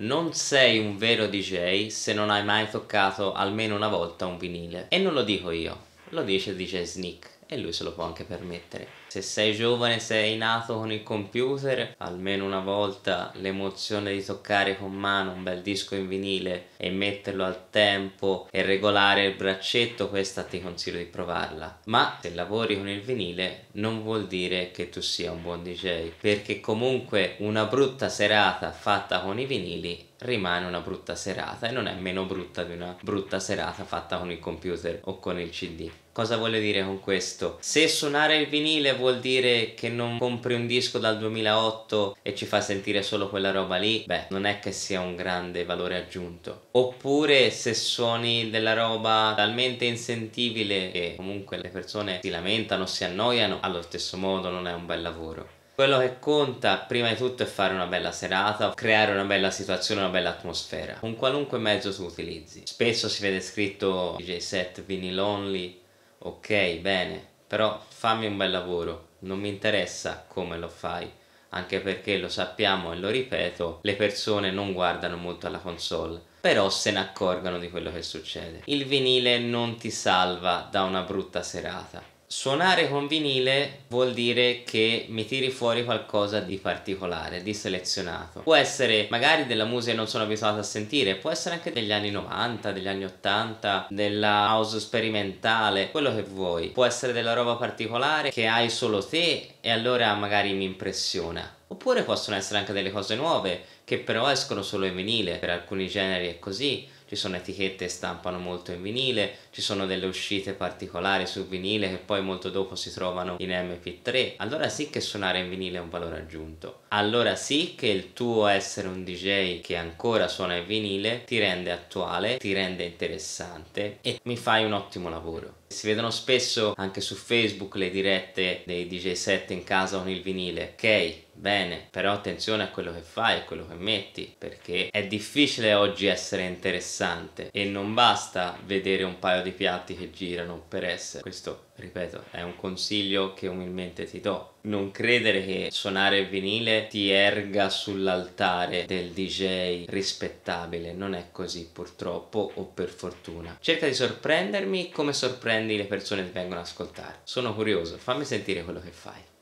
Non sei un vero DJ se non hai mai toccato almeno una volta un vinile. E non lo dico io, lo dice DJ Sneak e lui se lo può anche permettere. Se sei giovane, sei nato con il computer, almeno una volta l'emozione di toccare con mano un bel disco in vinile e metterlo al tempo e regolare il braccetto, questa ti consiglio di provarla. Ma se lavori con il vinile non vuol dire che tu sia un buon DJ, perché comunque una brutta serata fatta con i vinili rimane una brutta serata e non è meno brutta di una brutta serata fatta con il computer o con il CD. Cosa voglio dire con questo? Se suonare il vinile vuol dire che non compri un disco dal 2008 e ci fa sentire solo quella roba lì, beh, non è che sia un grande valore aggiunto. Oppure se suoni della roba talmente insentibile che comunque le persone si lamentano, si annoiano, allo stesso modo non è un bel lavoro. Quello che conta prima di tutto è fare una bella serata, creare una bella situazione, una bella atmosfera, con qualunque mezzo tu utilizzi. Spesso si vede scritto DJ set vinyl only, ok, bene, però fammi un bel lavoro, non mi interessa come lo fai, anche perché lo sappiamo e lo ripeto, le persone non guardano molto alla console, però se ne accorgono di quello che succede. Il vinile non ti salva da una brutta serata Suonare con vinile vuol dire che mi tiri fuori qualcosa di particolare, di selezionato. Può essere magari della musica che non sono abituato a sentire, può essere anche degli anni 90, degli anni 80, della house sperimentale, quello che vuoi. Può essere della roba particolare che hai solo te e allora magari mi impressiona. Oppure possono essere anche delle cose nuove che però escono solo in vinile, per alcuni generi è così ci sono etichette che stampano molto in vinile, ci sono delle uscite particolari su vinile che poi molto dopo si trovano in mp3, allora sì che suonare in vinile è un valore aggiunto, allora sì che il tuo essere un DJ che ancora suona in vinile ti rende attuale, ti rende interessante e mi fai un ottimo lavoro. Si vedono spesso anche su Facebook le dirette dei DJ set in casa con il vinile. Ok, bene, però attenzione a quello che fai e quello che metti, perché è difficile oggi essere interessante e non basta vedere un paio di piatti che girano per essere. Questo ripeto, è un consiglio che umilmente ti do. Non credere che suonare vinile ti erga sull'altare del DJ rispettabile, non è così purtroppo o per fortuna. Cerca di sorprendermi come sorprendi le persone che vengono ad ascoltare. Sono curioso, fammi sentire quello che fai.